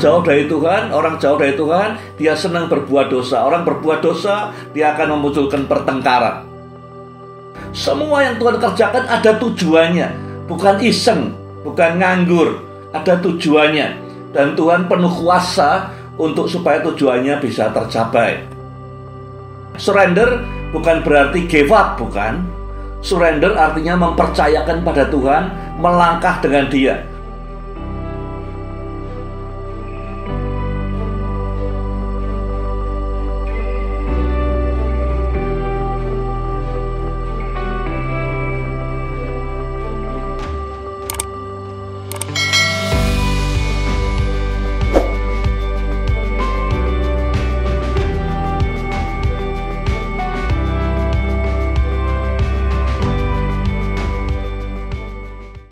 jauh dari Tuhan, orang jauh dari Tuhan, dia senang berbuat dosa. Orang berbuat dosa, dia akan memunculkan pertengkaran. Semua yang Tuhan kerjakan ada tujuannya, bukan iseng, bukan nganggur, ada tujuannya. Dan Tuhan penuh kuasa untuk supaya tujuannya bisa tercapai. Surrender bukan berarti give up, bukan. Surrender artinya mempercayakan pada Tuhan, melangkah dengan Dia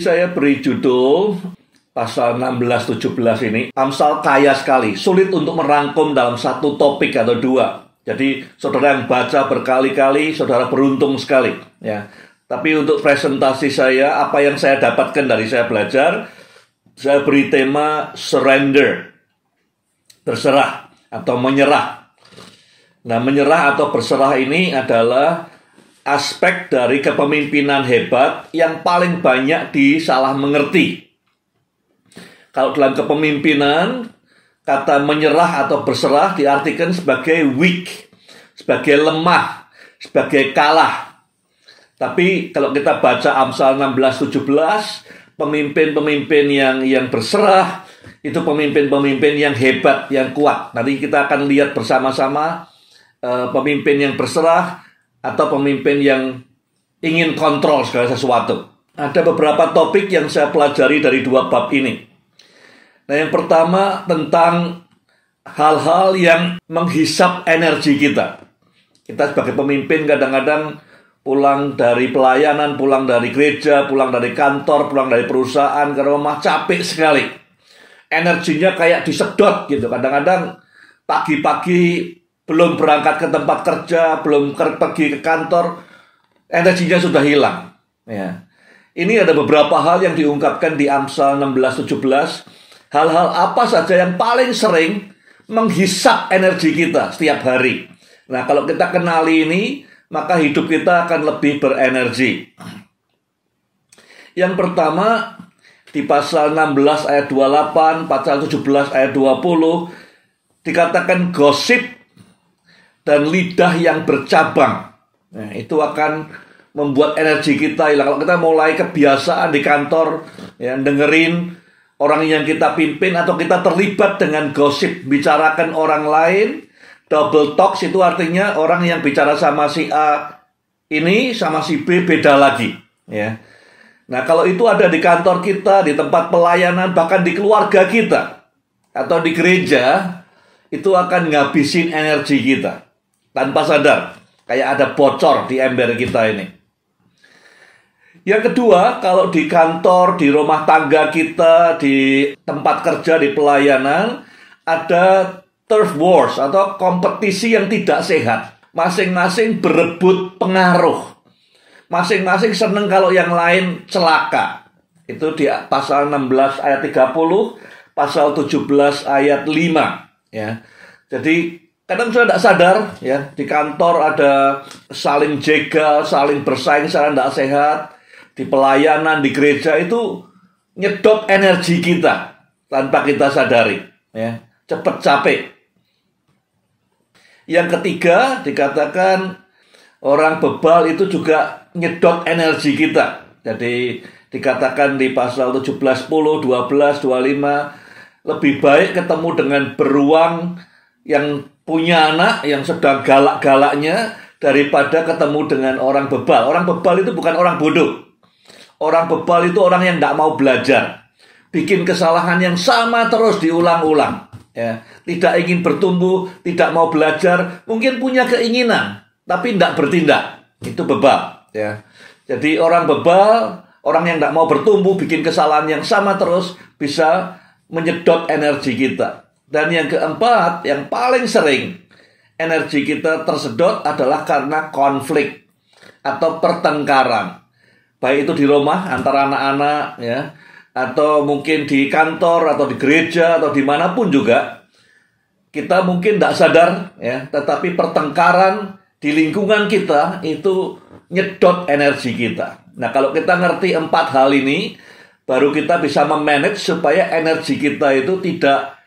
saya beri judul pasal 16-17 ini, Amsal kaya sekali, sulit untuk merangkum dalam satu topik atau dua. Jadi saudara yang baca berkali-kali, saudara beruntung sekali. Ya. Tapi untuk presentasi saya, apa yang saya dapatkan dari saya belajar, saya beri tema surrender, terserah atau menyerah. Nah, menyerah atau berserah ini adalah aspek dari kepemimpinan hebat yang paling banyak disalah mengerti. Kalau dalam kepemimpinan, kata menyerah atau berserah diartikan sebagai weak, sebagai lemah, sebagai kalah. Tapi kalau kita baca Amsal 16:17, pemimpin-pemimpin yang yang berserah itu pemimpin-pemimpin yang hebat, yang kuat. Nanti kita akan lihat bersama-sama eh, pemimpin yang berserah atau pemimpin yang ingin kontrol segala sesuatu. Ada beberapa topik yang saya pelajari dari dua bab ini. Nah, yang pertama tentang hal-hal yang menghisap energi kita. Kita sebagai pemimpin kadang-kadang pulang dari pelayanan, pulang dari gereja, pulang dari kantor, pulang dari perusahaan karena rumah capek sekali. Energinya kayak disedot gitu. Kadang-kadang pagi-pagi belum berangkat ke tempat kerja, belum pergi ke kantor, energinya sudah hilang. Ya. Ini ada beberapa hal yang diungkapkan di Amsal 16-17. Hal-hal apa saja yang paling sering menghisap energi kita setiap hari. Nah, kalau kita kenali ini, maka hidup kita akan lebih berenergi. Yang pertama, di pasal 16 ayat 28, pasal 17 ayat 20, dikatakan gosip dan lidah yang bercabang. Nah, itu akan membuat energi kita hilang. Kalau kita mulai kebiasaan di kantor, ya, dengerin orang yang kita pimpin atau kita terlibat dengan gosip, bicarakan orang lain, double talk itu artinya orang yang bicara sama si A ini sama si B beda lagi, ya. Nah, kalau itu ada di kantor kita, di tempat pelayanan, bahkan di keluarga kita atau di gereja, itu akan ngabisin energi kita tanpa sadar. Kayak ada bocor di ember kita ini. Yang kedua, kalau di kantor, di rumah tangga kita, di tempat kerja, di pelayanan, ada turf wars atau kompetisi yang tidak sehat. Masing-masing berebut pengaruh. Masing-masing seneng kalau yang lain celaka. Itu di pasal 16 ayat 30, pasal 17 ayat 5. Ya. Jadi kadang saya tidak sadar ya di kantor ada saling jaga saling bersaing secara tidak sehat di pelayanan di gereja itu nyedot energi kita tanpa kita sadari ya cepet capek yang ketiga dikatakan orang bebal itu juga nyedot energi kita jadi dikatakan di pasal 17 10 12 25 lebih baik ketemu dengan beruang yang punya anak yang sedang galak-galaknya daripada ketemu dengan orang bebal. Orang bebal itu bukan orang bodoh. Orang bebal itu orang yang tidak mau belajar. Bikin kesalahan yang sama terus diulang-ulang. Ya. Tidak ingin bertumbuh, tidak mau belajar, mungkin punya keinginan, tapi tidak bertindak. Itu bebal. Ya. Jadi orang bebal, orang yang tidak mau bertumbuh, bikin kesalahan yang sama terus, bisa menyedot energi kita. Dan yang keempat, yang paling sering energi kita tersedot adalah karena konflik atau pertengkaran. Baik itu di rumah antara anak-anak ya, atau mungkin di kantor atau di gereja atau dimanapun juga kita mungkin tidak sadar ya tetapi pertengkaran di lingkungan kita itu nyedot energi kita nah kalau kita ngerti empat hal ini baru kita bisa memanage supaya energi kita itu tidak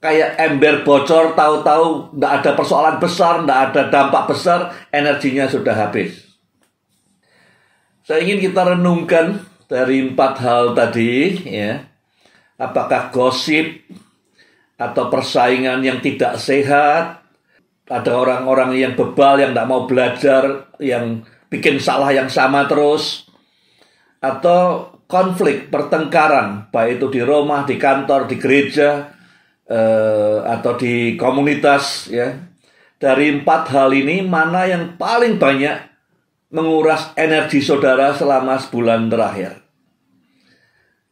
kayak ember bocor tahu-tahu nggak ada persoalan besar nggak ada dampak besar energinya sudah habis saya ingin kita renungkan dari empat hal tadi ya apakah gosip atau persaingan yang tidak sehat ada orang-orang yang bebal yang tidak mau belajar yang bikin salah yang sama terus atau konflik pertengkaran baik itu di rumah di kantor di gereja eh, atau di komunitas ya dari empat hal ini mana yang paling banyak menguras energi saudara selama sebulan terakhir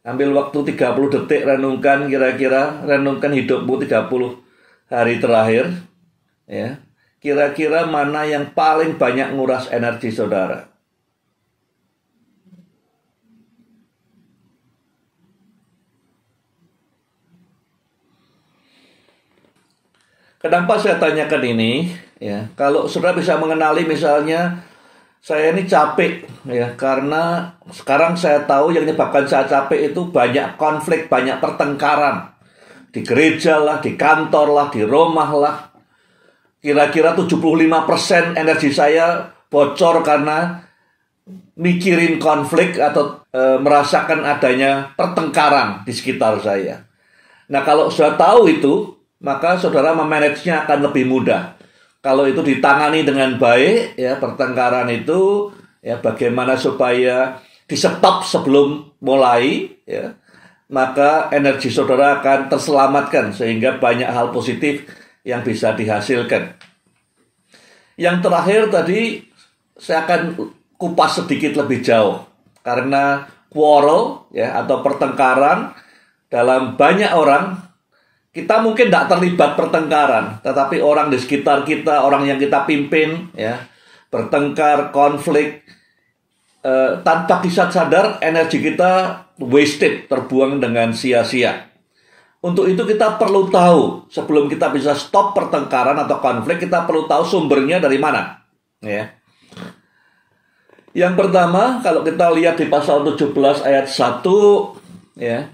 ambil waktu 30 detik renungkan kira-kira renungkan hidupmu 30 hari terakhir ya kira-kira mana yang paling banyak nguras energi saudara Kenapa saya tanyakan ini? Ya, kalau sudah bisa mengenali misalnya saya ini capek ya karena sekarang saya tahu yang menyebabkan saya capek itu banyak konflik, banyak pertengkaran di gereja lah, di kantor lah, di rumah lah. Kira-kira 75% energi saya bocor karena mikirin konflik atau e, merasakan adanya pertengkaran di sekitar saya. Nah, kalau sudah tahu itu, maka saudara memanage nya akan lebih mudah. Kalau itu ditangani dengan baik, ya pertengkaran itu, ya bagaimana supaya disetop sebelum mulai, ya maka energi saudara akan terselamatkan sehingga banyak hal positif yang bisa dihasilkan. Yang terakhir tadi saya akan kupas sedikit lebih jauh karena quarrel ya atau pertengkaran dalam banyak orang kita mungkin tidak terlibat pertengkaran, tetapi orang di sekitar kita, orang yang kita pimpin, ya bertengkar, konflik, eh, tanpa kisah sadar energi kita wasted, terbuang dengan sia-sia. Untuk itu kita perlu tahu sebelum kita bisa stop pertengkaran atau konflik, kita perlu tahu sumbernya dari mana, ya. Yang pertama, kalau kita lihat di pasal 17 ayat 1, ya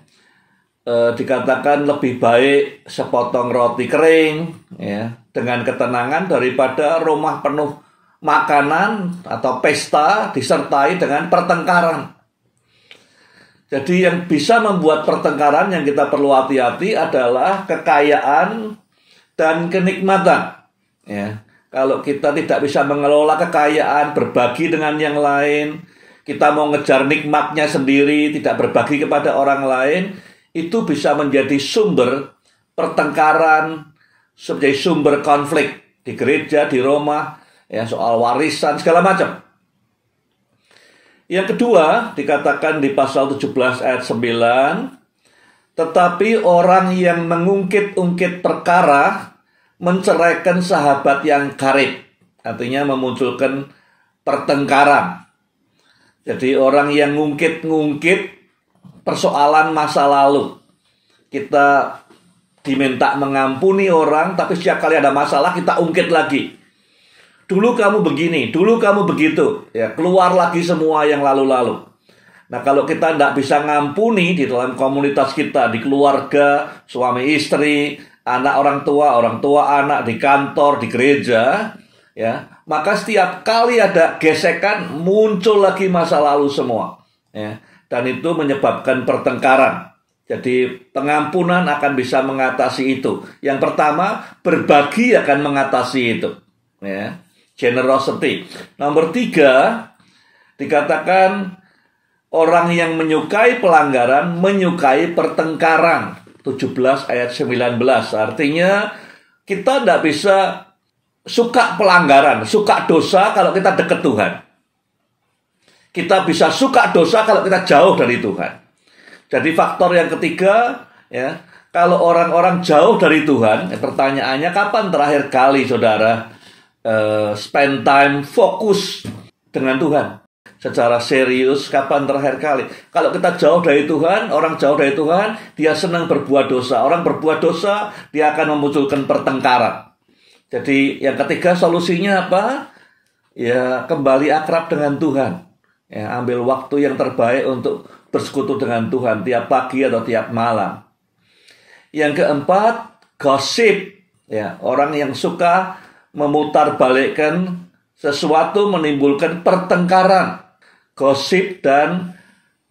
eh, dikatakan lebih baik sepotong roti kering ya dengan ketenangan daripada rumah penuh makanan atau pesta disertai dengan pertengkaran. Jadi yang bisa membuat pertengkaran yang kita perlu hati-hati adalah kekayaan dan kenikmatan. Ya, kalau kita tidak bisa mengelola kekayaan, berbagi dengan yang lain, kita mau ngejar nikmatnya sendiri, tidak berbagi kepada orang lain, itu bisa menjadi sumber pertengkaran, menjadi sumber konflik di gereja, di Roma, ya soal warisan segala macam. Yang kedua dikatakan di pasal 17 ayat 9, tetapi orang yang mengungkit-ungkit perkara menceraikan sahabat yang karib, artinya memunculkan pertengkaran. Jadi orang yang ngungkit-ngungkit persoalan masa lalu. Kita diminta mengampuni orang, tapi setiap kali ada masalah kita ungkit lagi. Dulu kamu begini, dulu kamu begitu, ya keluar lagi semua yang lalu-lalu. Nah kalau kita tidak bisa ngampuni di dalam komunitas kita, di keluarga, suami istri, anak orang tua, orang tua anak, di kantor, di gereja, ya maka setiap kali ada gesekan muncul lagi masa lalu semua. Ya dan itu menyebabkan pertengkaran. Jadi pengampunan akan bisa mengatasi itu. Yang pertama, berbagi akan mengatasi itu. Ya, generosity. Nomor tiga, dikatakan orang yang menyukai pelanggaran menyukai pertengkaran. 17 ayat 19. Artinya kita tidak bisa suka pelanggaran, suka dosa kalau kita dekat Tuhan. Kita bisa suka dosa kalau kita jauh dari Tuhan. Jadi faktor yang ketiga, ya, kalau orang-orang jauh dari Tuhan, ya, pertanyaannya kapan terakhir kali saudara uh, spend time fokus dengan Tuhan? secara serius kapan terakhir kali. Kalau kita jauh dari Tuhan, orang jauh dari Tuhan, dia senang berbuat dosa. Orang berbuat dosa, dia akan memunculkan pertengkaran. Jadi yang ketiga solusinya apa? Ya kembali akrab dengan Tuhan. Ya, ambil waktu yang terbaik untuk bersekutu dengan Tuhan tiap pagi atau tiap malam. Yang keempat, gosip. Ya, orang yang suka memutar balikkan sesuatu menimbulkan pertengkaran, gosip dan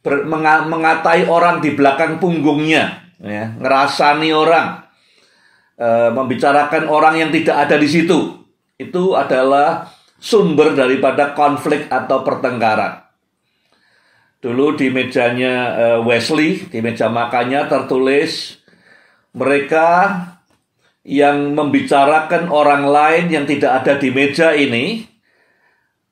ber, mengatai orang di belakang punggungnya, ya, ngerasani orang, e, membicarakan orang yang tidak ada di situ. Itu adalah sumber daripada konflik atau pertengkaran. Dulu di mejanya eh, Wesley, di meja makannya tertulis mereka yang membicarakan orang lain yang tidak ada di meja ini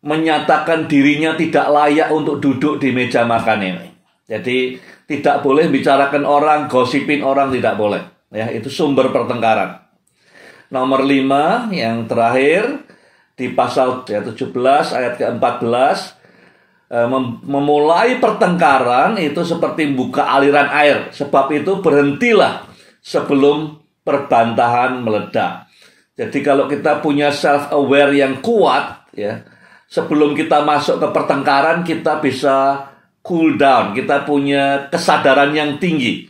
menyatakan dirinya tidak layak untuk duduk di meja makan ini. Jadi tidak boleh bicarakan orang, gosipin orang tidak boleh. Ya, itu sumber pertengkaran. Nomor 5 yang terakhir di pasal 17 ya, ayat ke-14 Eh, memulai pertengkaran itu seperti buka aliran air. Sebab itu berhentilah sebelum perbantahan meledak. Jadi kalau kita punya self aware yang kuat ya, sebelum kita masuk ke pertengkaran kita bisa cool down, kita punya kesadaran yang tinggi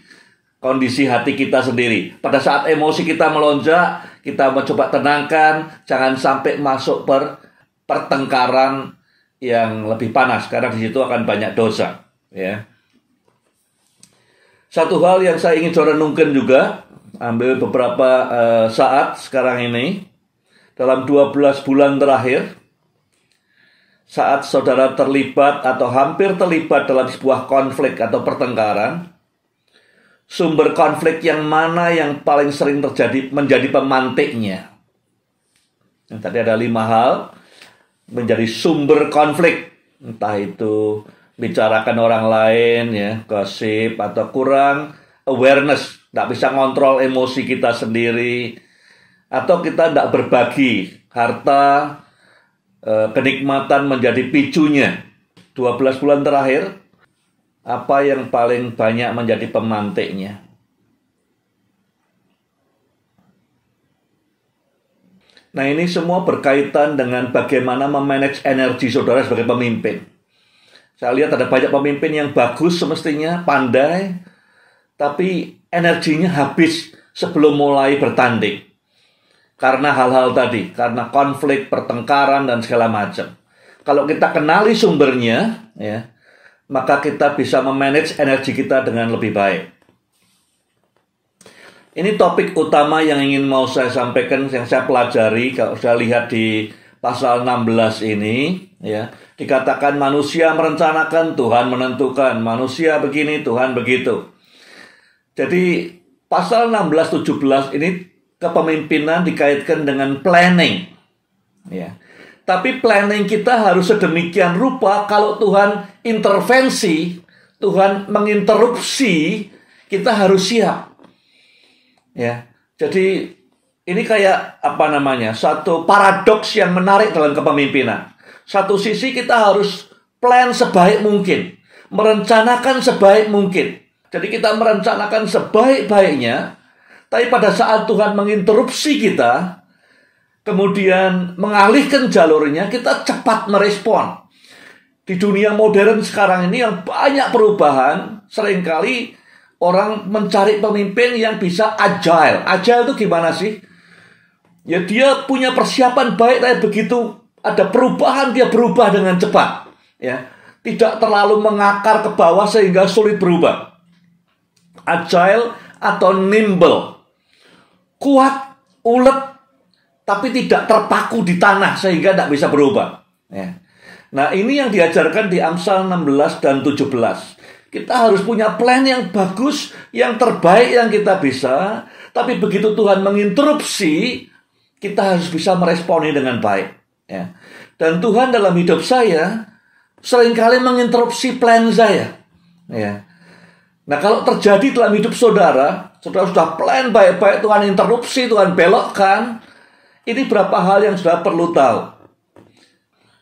kondisi hati kita sendiri. Pada saat emosi kita melonjak, kita mencoba tenangkan, jangan sampai masuk per pertengkaran yang lebih panas karena di situ akan banyak dosa ya satu hal yang saya ingin saudara renungkan juga ambil beberapa uh, saat sekarang ini dalam 12 bulan terakhir saat saudara terlibat atau hampir terlibat dalam sebuah konflik atau pertengkaran sumber konflik yang mana yang paling sering terjadi menjadi pemantiknya yang tadi ada lima hal menjadi sumber konflik. Entah itu bicarakan orang lain ya, gosip atau kurang awareness, tidak bisa ngontrol emosi kita sendiri atau kita tidak berbagi harta eh, kenikmatan menjadi picunya. 12 bulan terakhir apa yang paling banyak menjadi pemantiknya? Nah ini semua berkaitan dengan bagaimana memanage energi saudara sebagai pemimpin. Saya lihat ada banyak pemimpin yang bagus semestinya, pandai, tapi energinya habis sebelum mulai bertanding. Karena hal-hal tadi, karena konflik, pertengkaran, dan segala macam. Kalau kita kenali sumbernya, ya, maka kita bisa memanage energi kita dengan lebih baik. Ini topik utama yang ingin mau saya sampaikan, yang saya pelajari kalau saya lihat di pasal 16 ini, ya. Dikatakan manusia merencanakan, Tuhan menentukan. Manusia begini, Tuhan begitu. Jadi pasal 16 17 ini kepemimpinan dikaitkan dengan planning. Ya. Tapi planning kita harus sedemikian rupa kalau Tuhan intervensi, Tuhan menginterupsi, kita harus siap. Ya. Jadi ini kayak apa namanya? Satu paradoks yang menarik dalam kepemimpinan. Satu sisi kita harus plan sebaik mungkin, merencanakan sebaik mungkin. Jadi kita merencanakan sebaik-baiknya, tapi pada saat Tuhan menginterupsi kita, kemudian mengalihkan jalurnya, kita cepat merespon. Di dunia modern sekarang ini yang banyak perubahan, seringkali orang mencari pemimpin yang bisa agile. Agile itu gimana sih? Ya dia punya persiapan baik tapi begitu ada perubahan dia berubah dengan cepat, ya. Tidak terlalu mengakar ke bawah sehingga sulit berubah. Agile atau nimble. Kuat, ulet, tapi tidak terpaku di tanah sehingga tidak bisa berubah. Ya. Nah ini yang diajarkan di Amsal 16 dan 17. Kita harus punya plan yang bagus, yang terbaik yang kita bisa. Tapi begitu Tuhan menginterupsi, kita harus bisa meresponi dengan baik. Ya. Dan Tuhan dalam hidup saya seringkali menginterupsi plan saya. Ya. Nah kalau terjadi dalam hidup saudara, saudara sudah plan baik-baik, Tuhan interupsi, Tuhan belokkan. Ini berapa hal yang sudah perlu tahu.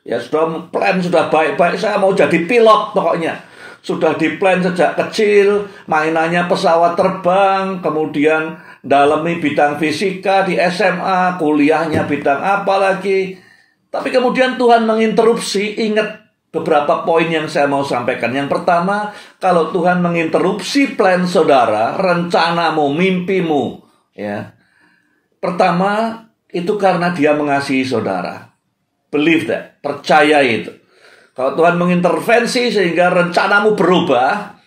Ya sudah plan sudah baik-baik, saya mau jadi pilot pokoknya sudah diplan sejak kecil, mainannya pesawat terbang, kemudian dalami bidang fisika di SMA, kuliahnya bidang apa lagi. Tapi kemudian Tuhan menginterupsi, ingat beberapa poin yang saya mau sampaikan. Yang pertama, kalau Tuhan menginterupsi plan saudara, rencanamu, mimpimu, ya. Pertama, itu karena dia mengasihi saudara. Believe that, percaya itu. Kalau Tuhan mengintervensi sehingga rencanamu berubah,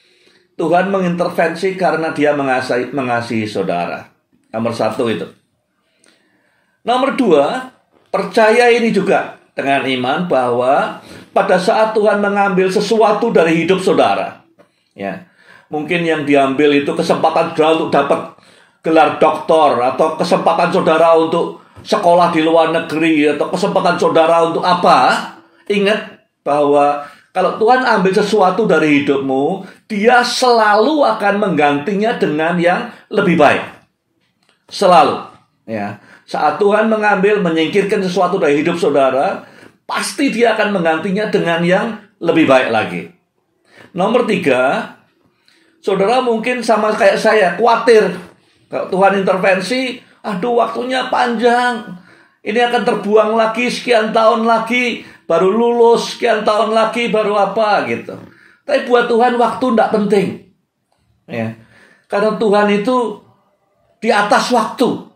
Tuhan mengintervensi karena dia mengasihi, mengasihi saudara. Nomor satu itu. Nomor dua, percaya ini juga dengan iman bahwa pada saat Tuhan mengambil sesuatu dari hidup saudara, ya mungkin yang diambil itu kesempatan saudara untuk dapat gelar doktor atau kesempatan saudara untuk sekolah di luar negeri atau kesempatan saudara untuk apa? Ingat bahwa kalau Tuhan ambil sesuatu dari hidupmu, Dia selalu akan menggantinya dengan yang lebih baik. Selalu, ya. Saat Tuhan mengambil, menyingkirkan sesuatu dari hidup saudara, pasti Dia akan menggantinya dengan yang lebih baik lagi. Nomor tiga, saudara mungkin sama kayak saya, khawatir kalau Tuhan intervensi, aduh waktunya panjang, ini akan terbuang lagi sekian tahun lagi, baru lulus sekian tahun lagi baru apa gitu. Tapi buat Tuhan waktu tidak penting. Ya. Karena Tuhan itu di atas waktu.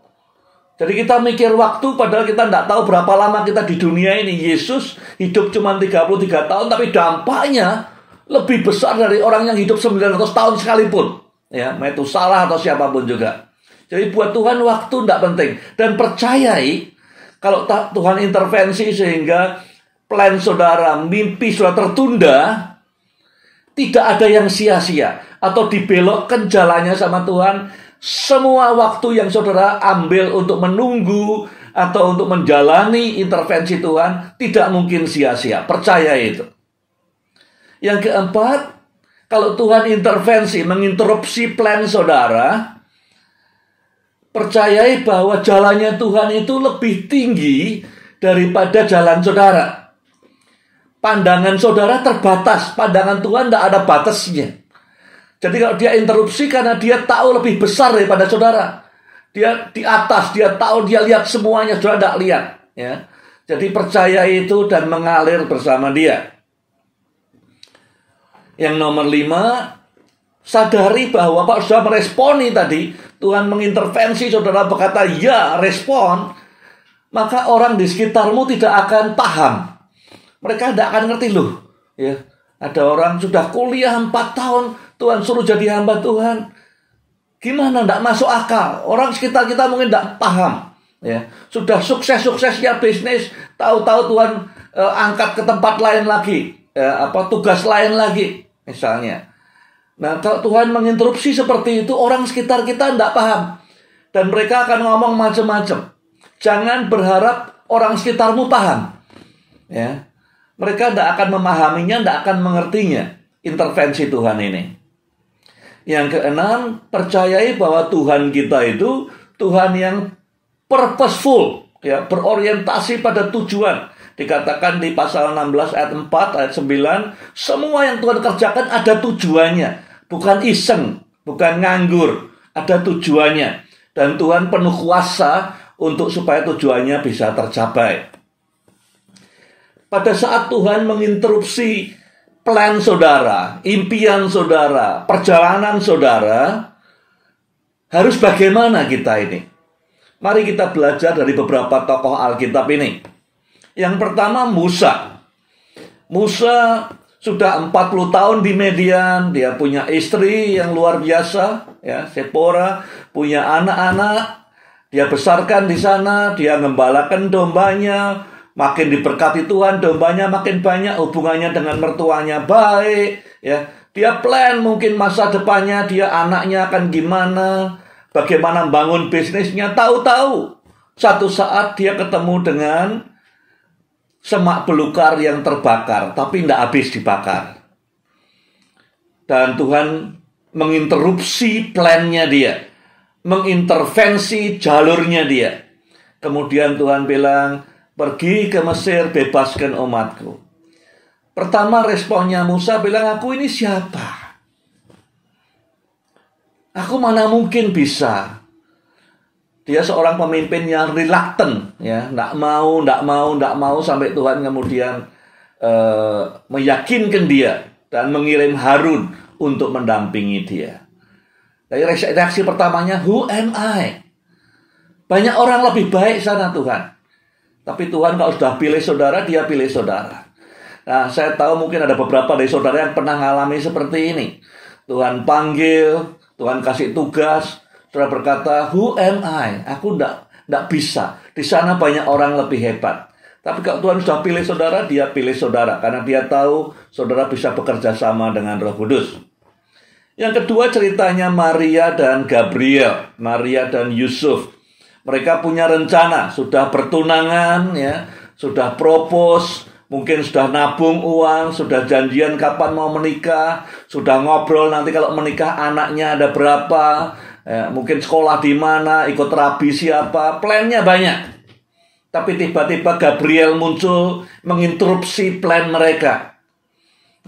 Jadi kita mikir waktu padahal kita tidak tahu berapa lama kita di dunia ini. Yesus hidup cuma 33 tahun tapi dampaknya lebih besar dari orang yang hidup 900 tahun sekalipun. Ya, itu salah atau siapapun juga. Jadi buat Tuhan waktu tidak penting. Dan percayai kalau Tuhan intervensi sehingga plan saudara, mimpi sudah tertunda, tidak ada yang sia-sia atau dibelokkan jalannya sama Tuhan. Semua waktu yang saudara ambil untuk menunggu atau untuk menjalani intervensi Tuhan tidak mungkin sia-sia. Percaya itu. Yang keempat, kalau Tuhan intervensi, menginterupsi plan saudara, percayai bahwa jalannya Tuhan itu lebih tinggi daripada jalan saudara pandangan saudara terbatas, pandangan Tuhan tidak ada batasnya. Jadi kalau dia interupsi karena dia tahu lebih besar daripada saudara. Dia di atas, dia tahu, dia lihat semuanya, saudara tidak lihat. Ya. Jadi percaya itu dan mengalir bersama dia. Yang nomor lima, sadari bahwa Pak sudah meresponi tadi, Tuhan mengintervensi saudara berkata, ya respon, maka orang di sekitarmu tidak akan paham mereka tidak akan ngerti loh. Ya, ada orang sudah kuliah empat tahun, Tuhan suruh jadi hamba Tuhan. Gimana tidak masuk akal? Orang sekitar kita mungkin tidak paham. Ya, sudah sukses-suksesnya bisnis, tahu-tahu Tuhan eh, angkat ke tempat lain lagi, eh, apa tugas lain lagi, misalnya. Nah, kalau Tuhan menginterupsi seperti itu, orang sekitar kita tidak paham. Dan mereka akan ngomong macam-macam. Jangan berharap orang sekitarmu paham. Ya mereka tidak akan memahaminya, tidak akan mengertinya intervensi Tuhan ini. Yang keenam, percayai bahwa Tuhan kita itu Tuhan yang purposeful, ya, berorientasi pada tujuan. Dikatakan di pasal 16 ayat 4 ayat 9, semua yang Tuhan kerjakan ada tujuannya, bukan iseng, bukan nganggur, ada tujuannya. Dan Tuhan penuh kuasa untuk supaya tujuannya bisa tercapai. Pada saat Tuhan menginterupsi plan saudara, impian saudara, perjalanan saudara, harus bagaimana kita ini? Mari kita belajar dari beberapa tokoh Alkitab ini. Yang pertama Musa. Musa sudah 40 tahun di Median, dia punya istri yang luar biasa, ya, Sepora, punya anak-anak, dia besarkan di sana, dia ngembalakan dombanya, makin diberkati Tuhan, dombanya makin banyak, hubungannya dengan mertuanya baik, ya. Dia plan mungkin masa depannya, dia anaknya akan gimana, bagaimana bangun bisnisnya, tahu-tahu satu saat dia ketemu dengan semak belukar yang terbakar, tapi tidak habis dibakar. Dan Tuhan menginterupsi plannya dia, mengintervensi jalurnya dia. Kemudian Tuhan bilang, Pergi ke Mesir, bebaskan umatku. Pertama responnya Musa bilang, aku ini siapa? Aku mana mungkin bisa. Dia seorang pemimpin yang reluctant, ya, nggak mau, nggak mau, nggak mau sampai Tuhan kemudian uh, meyakinkan dia dan mengirim Harun untuk mendampingi dia. Dari reaksi pertamanya, who am I? Banyak orang lebih baik sana Tuhan. Tapi Tuhan kalau sudah pilih saudara, dia pilih saudara. Nah, saya tahu mungkin ada beberapa dari saudara yang pernah mengalami seperti ini. Tuhan panggil, Tuhan kasih tugas, saudara berkata, who am I? Aku tidak tidak bisa. Di sana banyak orang lebih hebat. Tapi kalau Tuhan sudah pilih saudara, dia pilih saudara. Karena dia tahu saudara bisa bekerja sama dengan roh kudus. Yang kedua ceritanya Maria dan Gabriel. Maria dan Yusuf. Mereka punya rencana, sudah pertunangan, ya, sudah propose, mungkin sudah nabung uang, sudah janjian kapan mau menikah, sudah ngobrol nanti kalau menikah anaknya ada berapa, ya, mungkin sekolah di mana, ikut rabi siapa, plannya banyak. Tapi tiba-tiba Gabriel muncul menginterupsi plan mereka.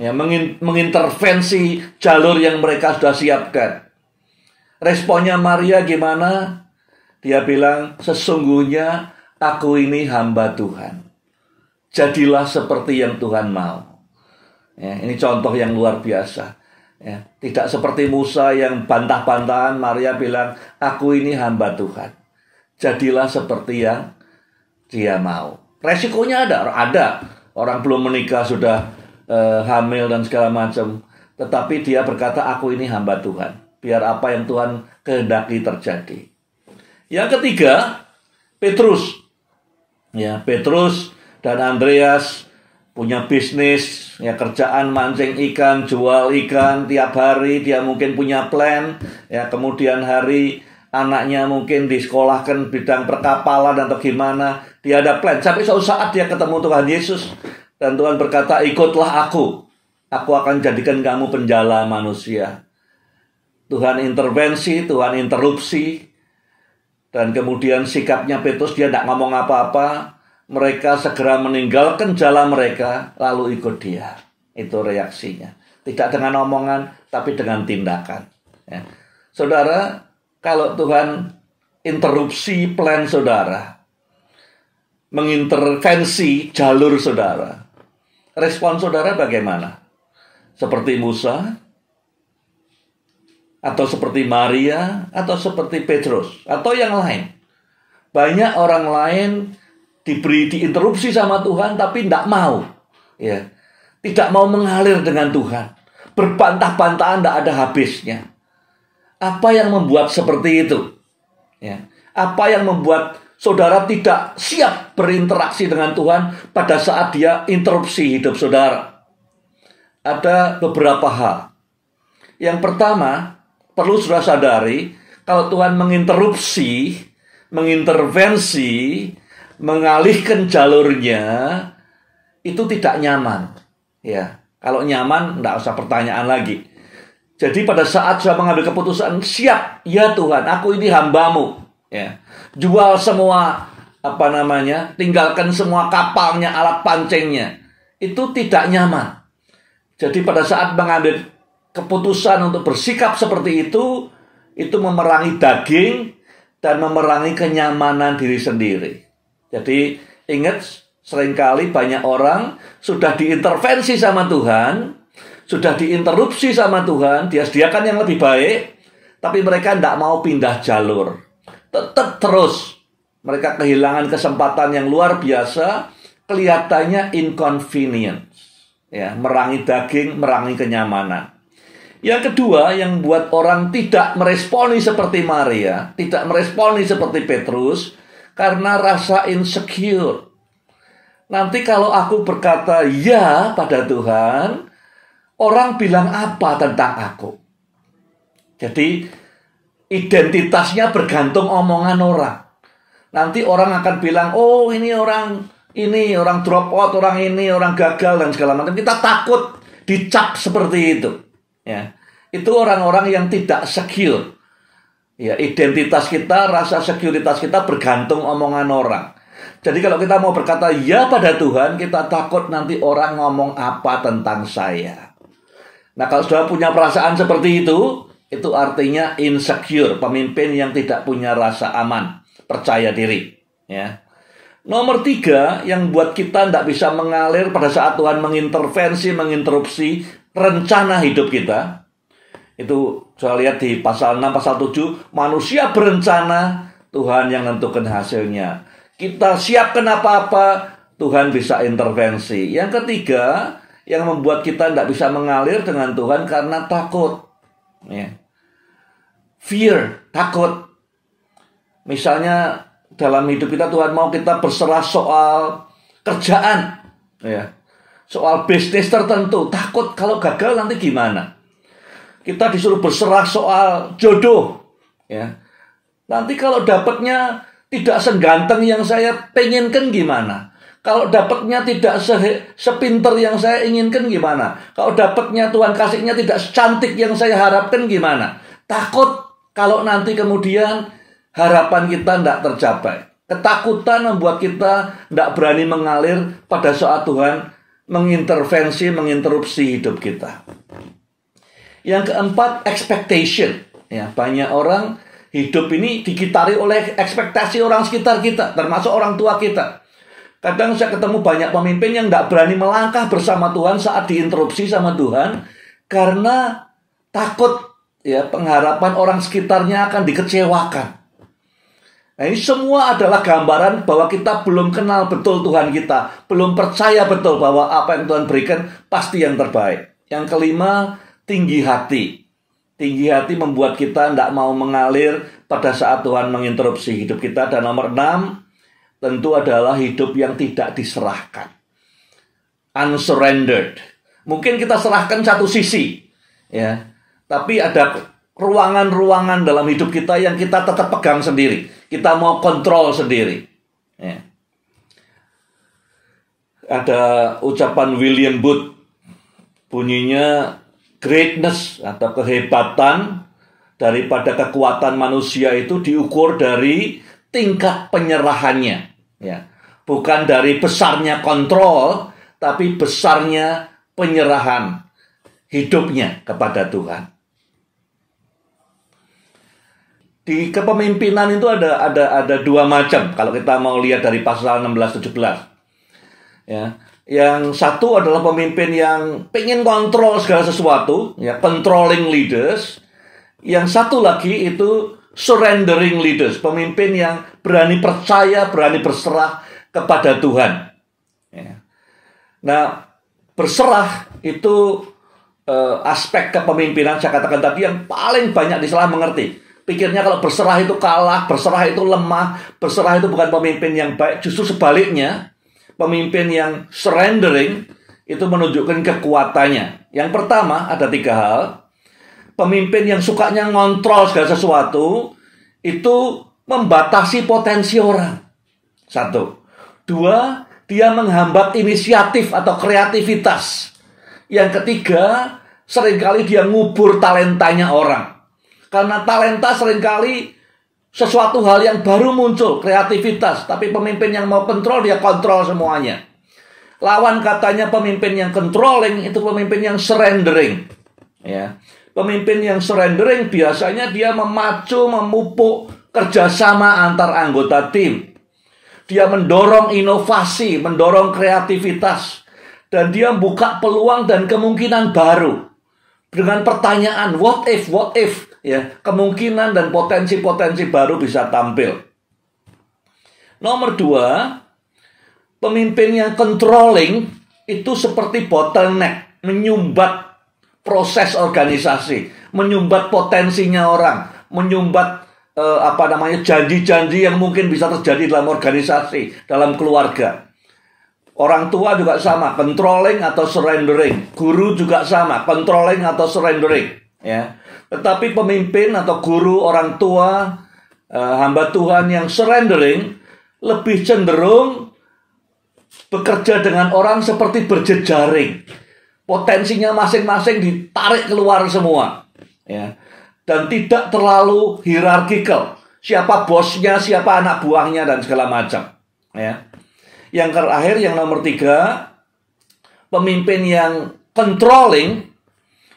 Ya, mengintervensi jalur yang mereka sudah siapkan. Responnya Maria gimana? Dia bilang, sesungguhnya aku ini hamba Tuhan. Jadilah seperti yang Tuhan mau. Ya, ini contoh yang luar biasa. Ya, tidak seperti Musa yang bantah-bantahan, Maria bilang, aku ini hamba Tuhan. Jadilah seperti yang dia mau. Resikonya ada, ada. Orang belum menikah sudah eh, hamil dan segala macam. Tetapi dia berkata, aku ini hamba Tuhan. Biar apa yang Tuhan kehendaki terjadi. Yang ketiga, Petrus. Ya, Petrus dan Andreas punya bisnis, ya kerjaan mancing ikan, jual ikan tiap hari, dia mungkin punya plan, ya kemudian hari anaknya mungkin disekolahkan bidang perkapalan atau gimana, dia ada plan. tapi suatu saat dia ketemu Tuhan Yesus dan Tuhan berkata, "Ikutlah aku. Aku akan jadikan kamu penjala manusia." Tuhan intervensi, Tuhan interupsi, dan kemudian sikapnya Petrus dia tidak ngomong apa-apa. Mereka segera meninggalkan jalan mereka lalu ikut dia. Itu reaksinya. Tidak dengan omongan tapi dengan tindakan. Ya. Saudara, kalau Tuhan interupsi plan saudara, mengintervensi jalur saudara, respon saudara bagaimana? Seperti Musa, atau seperti Maria, atau seperti Petrus, atau yang lain. Banyak orang lain diberi diinterupsi sama Tuhan tapi tidak mau, ya, tidak mau mengalir dengan Tuhan, berpantah bantahan tidak ada habisnya. Apa yang membuat seperti itu? Ya, apa yang membuat saudara tidak siap berinteraksi dengan Tuhan pada saat dia interupsi hidup saudara? Ada beberapa hal. Yang pertama, perlu sudah sadari kalau Tuhan menginterupsi, mengintervensi, mengalihkan jalurnya itu tidak nyaman. Ya, kalau nyaman tidak usah pertanyaan lagi. Jadi pada saat saya mengambil keputusan siap, ya Tuhan, aku ini hambamu. Ya, jual semua apa namanya, tinggalkan semua kapalnya, alat pancingnya. Itu tidak nyaman. Jadi pada saat mengambil keputusan untuk bersikap seperti itu itu memerangi daging dan memerangi kenyamanan diri sendiri. Jadi ingat seringkali banyak orang sudah diintervensi sama Tuhan, sudah diinterupsi sama Tuhan, dia sediakan yang lebih baik, tapi mereka tidak mau pindah jalur. Tetap terus mereka kehilangan kesempatan yang luar biasa, kelihatannya inconvenience, ya, merangi daging, merangi kenyamanan. Yang kedua yang buat orang tidak meresponi seperti Maria, tidak meresponi seperti Petrus karena rasa insecure. Nanti kalau aku berkata ya pada Tuhan, orang bilang apa tentang aku? Jadi identitasnya bergantung omongan orang. Nanti orang akan bilang, "Oh, ini orang ini orang drop out, orang ini orang gagal dan segala macam." Kita takut dicap seperti itu ya itu orang-orang yang tidak secure ya identitas kita rasa sekuritas kita bergantung omongan orang jadi kalau kita mau berkata ya pada Tuhan kita takut nanti orang ngomong apa tentang saya nah kalau sudah punya perasaan seperti itu itu artinya insecure pemimpin yang tidak punya rasa aman percaya diri ya Nomor tiga yang buat kita tidak bisa mengalir pada saat Tuhan mengintervensi, menginterupsi, rencana hidup kita. Itu saya lihat di pasal 6, pasal 7, manusia berencana, Tuhan yang menentukan hasilnya. Kita siap kenapa apa Tuhan bisa intervensi. Yang ketiga, yang membuat kita tidak bisa mengalir dengan Tuhan karena takut. Ya. Fear, takut. Misalnya dalam hidup kita Tuhan mau kita berserah soal kerjaan. Ya soal bisnis tertentu, takut kalau gagal nanti gimana. Kita disuruh berserah soal jodoh, ya. Nanti kalau dapatnya tidak seganteng yang saya penginkan gimana? Kalau dapatnya tidak se sepinter yang saya inginkan gimana? Kalau dapatnya Tuhan kasihnya tidak secantik yang saya harapkan gimana? Takut kalau nanti kemudian harapan kita tidak tercapai. Ketakutan membuat kita tidak berani mengalir pada saat Tuhan mengintervensi, menginterupsi hidup kita. Yang keempat, expectation. Ya, banyak orang hidup ini digitari oleh ekspektasi orang sekitar kita, termasuk orang tua kita. Kadang saya ketemu banyak pemimpin yang tidak berani melangkah bersama Tuhan saat diinterupsi sama Tuhan karena takut ya pengharapan orang sekitarnya akan dikecewakan. Nah, ini semua adalah gambaran bahwa kita belum kenal betul Tuhan kita, belum percaya betul bahwa apa yang Tuhan berikan pasti yang terbaik. Yang kelima, tinggi hati. Tinggi hati membuat kita tidak mau mengalir pada saat Tuhan menginterupsi hidup kita. Dan nomor enam, tentu adalah hidup yang tidak diserahkan. Unsurrendered. Mungkin kita serahkan satu sisi, ya. Tapi ada ruangan-ruangan dalam hidup kita yang kita tetap pegang sendiri kita mau kontrol sendiri. Ya. Ada ucapan William Booth, bunyinya greatness atau kehebatan daripada kekuatan manusia itu diukur dari tingkat penyerahannya, ya. Bukan dari besarnya kontrol, tapi besarnya penyerahan hidupnya kepada Tuhan di kepemimpinan itu ada ada ada dua macam kalau kita mau lihat dari pasal 16 17. Ya. Yang satu adalah pemimpin yang pengen kontrol segala sesuatu, ya controlling leaders. Yang satu lagi itu surrendering leaders, pemimpin yang berani percaya, berani berserah kepada Tuhan. Ya. Nah, berserah itu uh, aspek kepemimpinan saya katakan tadi yang paling banyak disalah mengerti pikirnya kalau berserah itu kalah, berserah itu lemah, berserah itu bukan pemimpin yang baik. Justru sebaliknya, pemimpin yang surrendering itu menunjukkan kekuatannya. Yang pertama ada tiga hal. Pemimpin yang sukanya ngontrol segala sesuatu itu membatasi potensi orang. Satu. Dua, dia menghambat inisiatif atau kreativitas. Yang ketiga, seringkali dia ngubur talentanya orang. Karena talenta seringkali sesuatu hal yang baru muncul, kreativitas. Tapi pemimpin yang mau kontrol, dia kontrol semuanya. Lawan katanya pemimpin yang controlling itu pemimpin yang surrendering. Ya. Pemimpin yang surrendering biasanya dia memacu, memupuk kerjasama antar anggota tim. Dia mendorong inovasi, mendorong kreativitas. Dan dia buka peluang dan kemungkinan baru. Dengan pertanyaan, what if, what if ya kemungkinan dan potensi-potensi baru bisa tampil. Nomor dua, pemimpin yang controlling itu seperti bottleneck, menyumbat proses organisasi, menyumbat potensinya orang, menyumbat eh, apa namanya janji-janji yang mungkin bisa terjadi dalam organisasi, dalam keluarga. Orang tua juga sama, controlling atau surrendering. Guru juga sama, controlling atau surrendering. Ya, tetapi pemimpin atau guru, orang tua, eh, hamba Tuhan yang surrendering lebih cenderung bekerja dengan orang seperti berjejaring. Potensinya masing-masing ditarik keluar semua. Ya. Dan tidak terlalu hierarkikal. Siapa bosnya, siapa anak buahnya, dan segala macam. Ya. Yang terakhir, yang nomor tiga, pemimpin yang controlling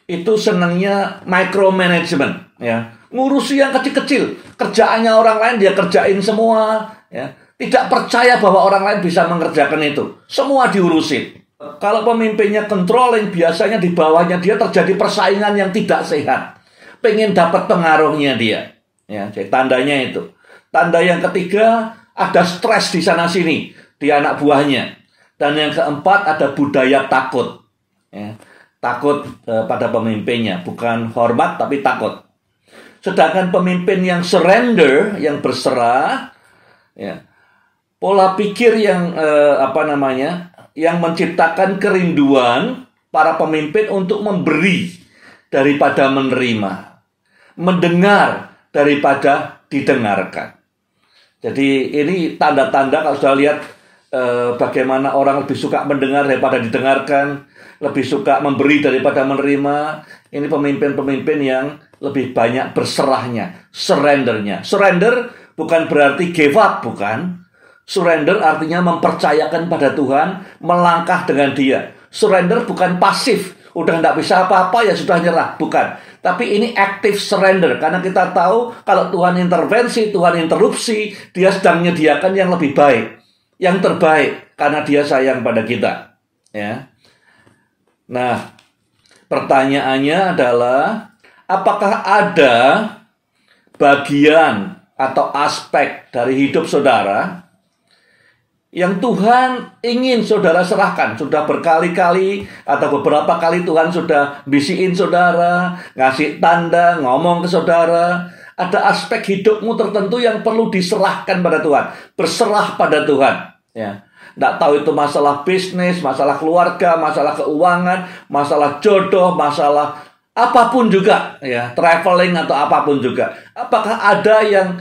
itu senangnya micromanagement ya ngurusi yang kecil-kecil kerjaannya orang lain dia kerjain semua ya tidak percaya bahwa orang lain bisa mengerjakan itu semua diurusin kalau pemimpinnya controlling biasanya di bawahnya dia terjadi persaingan yang tidak sehat pengen dapat pengaruhnya dia ya jadi tandanya itu tanda yang ketiga ada stres di sana sini di anak buahnya dan yang keempat ada budaya takut ya takut e, pada pemimpinnya, bukan hormat tapi takut. Sedangkan pemimpin yang surrender, yang berserah, ya, pola pikir yang e, apa namanya, yang menciptakan kerinduan para pemimpin untuk memberi daripada menerima, mendengar daripada didengarkan. Jadi ini tanda-tanda kalau sudah lihat Eh, bagaimana orang lebih suka mendengar daripada didengarkan, lebih suka memberi daripada menerima. Ini pemimpin-pemimpin yang lebih banyak berserahnya, surrendernya. Surrender bukan berarti give up, bukan. Surrender artinya mempercayakan pada Tuhan, melangkah dengan Dia. Surrender bukan pasif, udah nggak bisa apa-apa ya sudah nyerah, bukan. Tapi ini active surrender karena kita tahu kalau Tuhan intervensi, Tuhan interupsi, Dia sedang menyediakan yang lebih baik yang terbaik karena dia sayang pada kita. Ya. Nah, pertanyaannya adalah apakah ada bagian atau aspek dari hidup saudara yang Tuhan ingin saudara serahkan. Sudah berkali-kali atau beberapa kali Tuhan sudah bisiin saudara, ngasih tanda, ngomong ke saudara. Ada aspek hidupmu tertentu yang perlu diserahkan pada Tuhan. Berserah pada Tuhan. Ya. Tidak tahu itu masalah bisnis, masalah keluarga, masalah keuangan, masalah jodoh, masalah apapun juga, ya, traveling atau apapun juga. Apakah ada yang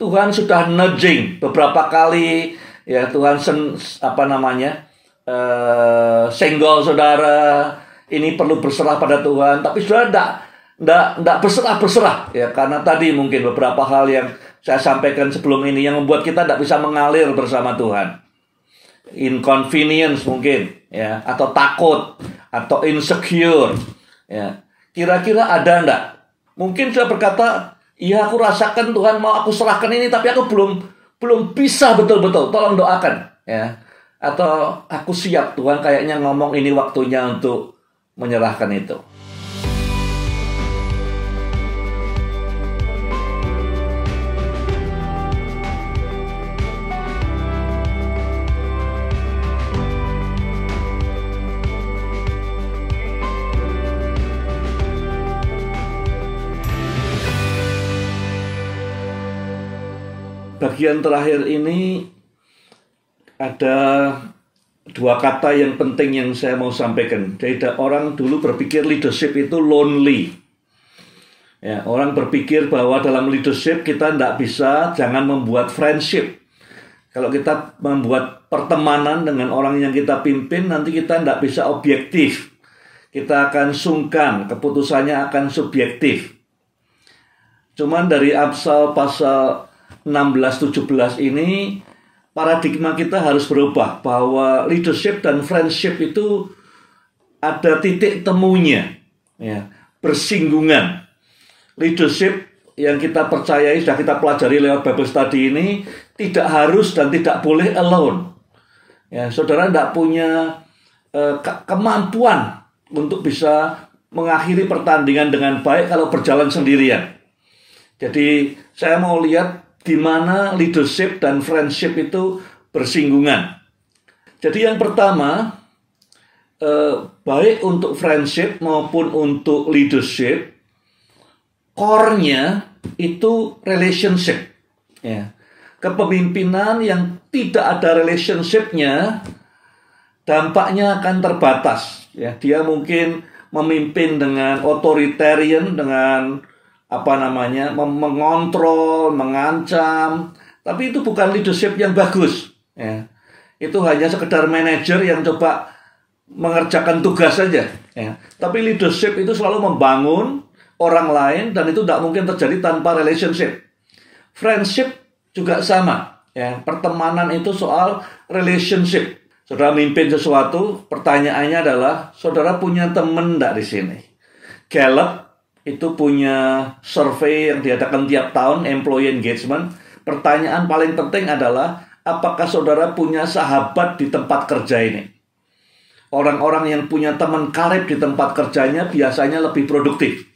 Tuhan sudah nudging beberapa kali, ya Tuhan sen, apa namanya, uh, senggol saudara, ini perlu berserah pada Tuhan, tapi sudah tidak ndak ndak berserah berserah ya karena tadi mungkin beberapa hal yang saya sampaikan sebelum ini yang membuat kita tidak bisa mengalir bersama Tuhan inconvenience mungkin ya atau takut atau insecure ya kira-kira ada enggak mungkin saya berkata iya aku rasakan Tuhan mau aku serahkan ini tapi aku belum belum bisa betul-betul tolong doakan ya atau aku siap Tuhan kayaknya ngomong ini waktunya untuk menyerahkan itu bagian terakhir ini ada dua kata yang penting yang saya mau sampaikan. Jadi ada orang dulu berpikir leadership itu lonely. Ya, orang berpikir bahwa dalam leadership kita tidak bisa jangan membuat friendship. Kalau kita membuat pertemanan dengan orang yang kita pimpin, nanti kita tidak bisa objektif. Kita akan sungkan, keputusannya akan subjektif. Cuman dari absal pasal 16-17 ini paradigma kita harus berubah bahwa leadership dan friendship itu ada titik temunya ya bersinggungan leadership yang kita percayai sudah kita pelajari lewat Bible study ini tidak harus dan tidak boleh alone ya saudara tidak punya eh, ke kemampuan untuk bisa mengakhiri pertandingan dengan baik kalau berjalan sendirian jadi saya mau lihat di mana leadership dan friendship itu bersinggungan. Jadi yang pertama, eh, baik untuk friendship maupun untuk leadership, core-nya itu relationship. Ya. Kepemimpinan yang tidak ada relationship-nya, dampaknya akan terbatas. Ya, dia mungkin memimpin dengan authoritarian, dengan apa namanya mengontrol, mengancam, tapi itu bukan leadership yang bagus. Ya. Itu hanya sekedar manajer yang coba mengerjakan tugas saja. Ya. Tapi leadership itu selalu membangun orang lain dan itu tidak mungkin terjadi tanpa relationship. Friendship juga sama. Ya. Pertemanan itu soal relationship. Saudara mimpin sesuatu, pertanyaannya adalah saudara punya teman tidak di sini. Caleb itu punya survei yang diadakan tiap tahun employee engagement. Pertanyaan paling penting adalah apakah saudara punya sahabat di tempat kerja ini? Orang-orang yang punya teman karib di tempat kerjanya biasanya lebih produktif.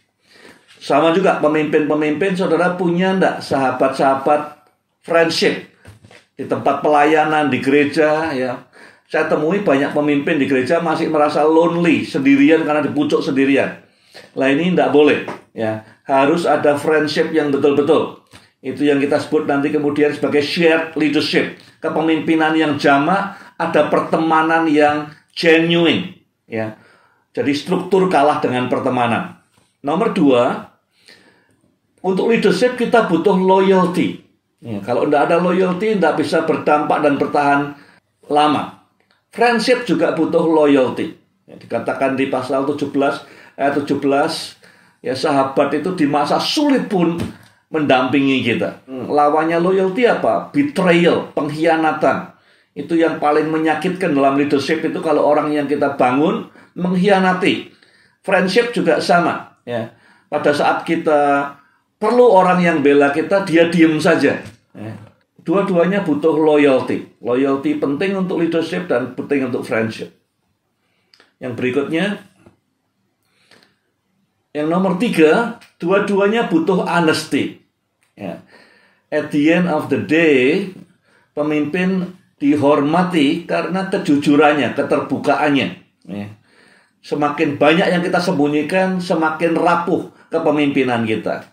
Sama juga pemimpin-pemimpin saudara punya enggak sahabat-sahabat friendship di tempat pelayanan di gereja ya. Saya temui banyak pemimpin di gereja masih merasa lonely, sendirian karena dipucuk sendirian lah ini tidak boleh ya. Harus ada friendship yang betul-betul. Itu yang kita sebut nanti kemudian sebagai shared leadership, kepemimpinan yang jamak, ada pertemanan yang genuine ya. Jadi struktur kalah dengan pertemanan. Nomor dua, untuk leadership kita butuh loyalty. Ya, kalau tidak ada loyalty, tidak bisa berdampak dan bertahan lama. Friendship juga butuh loyalty. Ya, dikatakan di pasal 17, ayat 17 ya sahabat itu di masa sulit pun mendampingi kita. Hmm. Lawannya loyalty apa? Betrayal, pengkhianatan. Itu yang paling menyakitkan dalam leadership itu kalau orang yang kita bangun mengkhianati. Friendship juga sama, ya. Pada saat kita perlu orang yang bela kita, dia diem saja. Ya. Dua-duanya butuh loyalty. Loyalty penting untuk leadership dan penting untuk friendship. Yang berikutnya, yang nomor tiga, dua-duanya butuh honesty. Ya. At the end of the day, pemimpin dihormati karena kejujurannya, keterbukaannya. Ya. Semakin banyak yang kita sembunyikan, semakin rapuh kepemimpinan kita.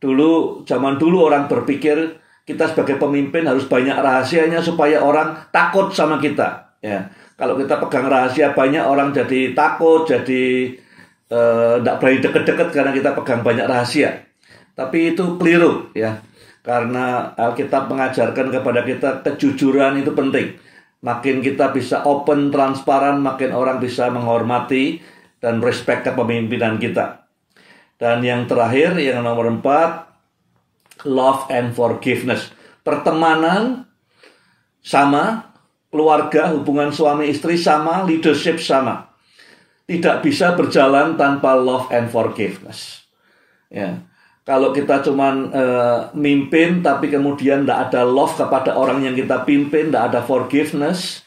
Dulu, zaman dulu orang berpikir kita sebagai pemimpin harus banyak rahasianya supaya orang takut sama kita. Ya. Kalau kita pegang rahasia banyak, orang jadi takut, jadi tidak uh, berani deket-deket karena kita pegang banyak rahasia. Tapi itu keliru ya. Karena Alkitab mengajarkan kepada kita kejujuran itu penting. Makin kita bisa open, transparan, makin orang bisa menghormati dan respect kepemimpinan kita. Dan yang terakhir, yang nomor empat, love and forgiveness. Pertemanan sama, keluarga, hubungan suami istri sama, leadership sama tidak bisa berjalan tanpa love and forgiveness. Ya. Kalau kita cuman uh, mimpin tapi kemudian tidak ada love kepada orang yang kita pimpin, tidak ada forgiveness,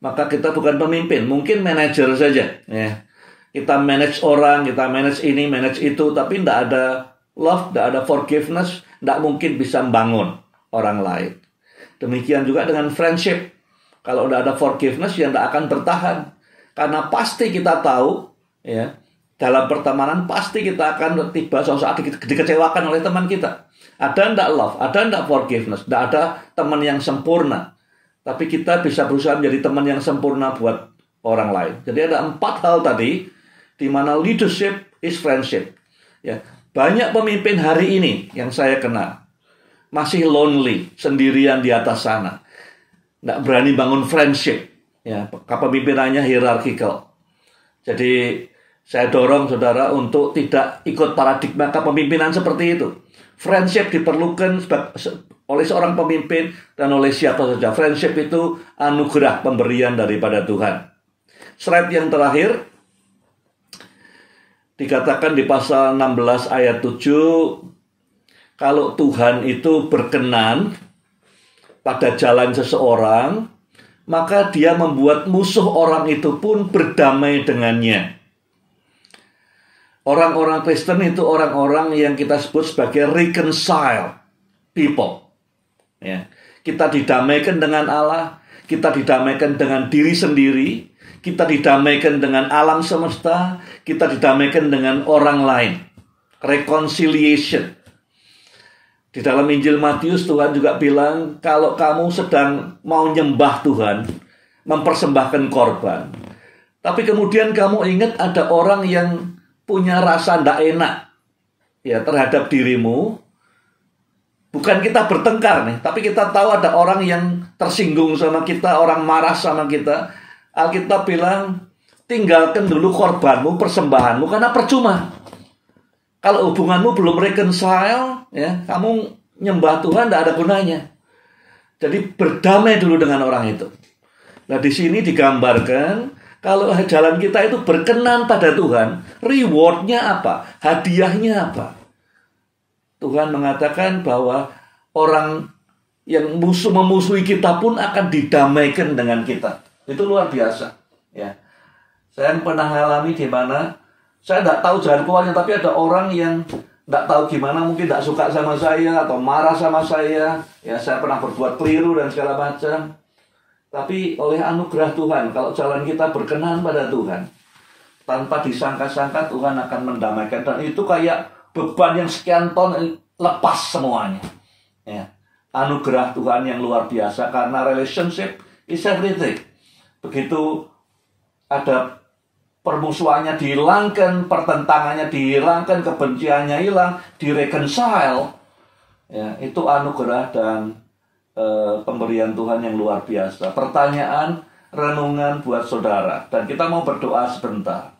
maka kita bukan pemimpin, mungkin manajer saja. Ya. Kita manage orang, kita manage ini, manage itu, tapi tidak ada love, tidak ada forgiveness, tidak mungkin bisa membangun orang lain. Demikian juga dengan friendship. Kalau tidak ada forgiveness, ya tidak akan bertahan karena pasti kita tahu ya, dalam pertemanan pasti kita akan tiba suatu saat dikecewakan oleh teman kita. Ada ndak love, ada ndak forgiveness, ndak ada teman yang sempurna. Tapi kita bisa berusaha menjadi teman yang sempurna buat orang lain. Jadi ada empat hal tadi di mana leadership is friendship. Ya, banyak pemimpin hari ini yang saya kenal masih lonely, sendirian di atas sana. Tidak berani bangun friendship ya kepemimpinannya hierarkikal. Jadi saya dorong saudara untuk tidak ikut paradigma kepemimpinan seperti itu. Friendship diperlukan oleh seorang pemimpin dan oleh siapa saja. Friendship itu anugerah pemberian daripada Tuhan. Slide yang terakhir dikatakan di pasal 16 ayat 7 kalau Tuhan itu berkenan pada jalan seseorang maka dia membuat musuh orang itu pun berdamai dengannya. Orang-orang Kristen itu orang-orang yang kita sebut sebagai reconcile people. Ya. Kita didamaikan dengan Allah, kita didamaikan dengan diri sendiri, kita didamaikan dengan alam semesta, kita didamaikan dengan orang lain. Reconciliation. Di dalam Injil Matius Tuhan juga bilang kalau kamu sedang mau nyembah Tuhan, mempersembahkan korban. Tapi kemudian kamu ingat ada orang yang punya rasa tidak enak ya terhadap dirimu. Bukan kita bertengkar nih, tapi kita tahu ada orang yang tersinggung sama kita, orang marah sama kita. Alkitab bilang, tinggalkan dulu korbanmu, persembahanmu, karena percuma. Kalau hubunganmu belum reconcile, ya, kamu nyembah Tuhan tidak ada gunanya. Jadi berdamai dulu dengan orang itu. Nah di sini digambarkan kalau jalan kita itu berkenan pada Tuhan, rewardnya apa? Hadiahnya apa? Tuhan mengatakan bahwa orang yang musuh memusuhi kita pun akan didamaikan dengan kita. Itu luar biasa. Ya, saya pernah alami di mana saya tidak tahu jalan keluarnya, tapi ada orang yang tidak tahu gimana, mungkin tidak suka sama saya atau marah sama saya. Ya, saya pernah berbuat keliru dan segala macam. Tapi oleh anugerah Tuhan, kalau jalan kita berkenan pada Tuhan, tanpa disangka-sangka Tuhan akan mendamaikan dan itu kayak beban yang sekian ton eh, lepas semuanya. Ya. Anugerah Tuhan yang luar biasa karena relationship is everything. Begitu ada permusuhannya dihilangkan, pertentangannya dihilangkan, kebenciannya hilang, direconcile. Ya, itu anugerah dan e, pemberian Tuhan yang luar biasa. Pertanyaan, renungan buat saudara. Dan kita mau berdoa sebentar.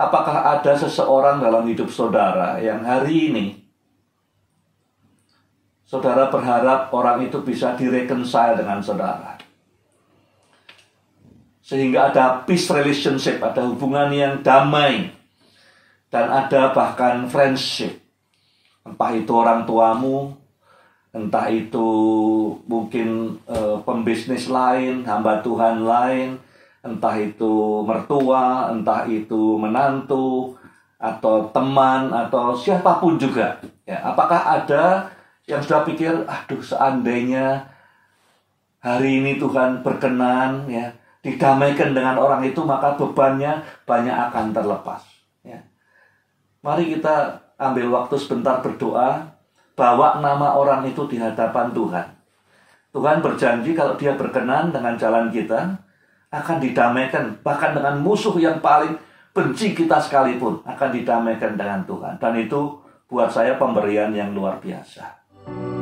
Apakah ada seseorang dalam hidup saudara yang hari ini saudara berharap orang itu bisa direconcile dengan saudara? sehingga ada peace relationship, ada hubungan yang damai dan ada bahkan friendship. Entah itu orang tuamu, entah itu mungkin e, pembisnis lain, hamba Tuhan lain, entah itu mertua, entah itu menantu atau teman atau siapapun juga. Ya, apakah ada yang sudah pikir, aduh seandainya hari ini Tuhan berkenan ya, didamaikan dengan orang itu maka bebannya banyak akan terlepas ya. mari kita ambil waktu sebentar berdoa bawa nama orang itu di hadapan Tuhan Tuhan berjanji kalau dia berkenan dengan jalan kita akan didamaikan bahkan dengan musuh yang paling benci kita sekalipun akan didamaikan dengan Tuhan dan itu buat saya pemberian yang luar biasa.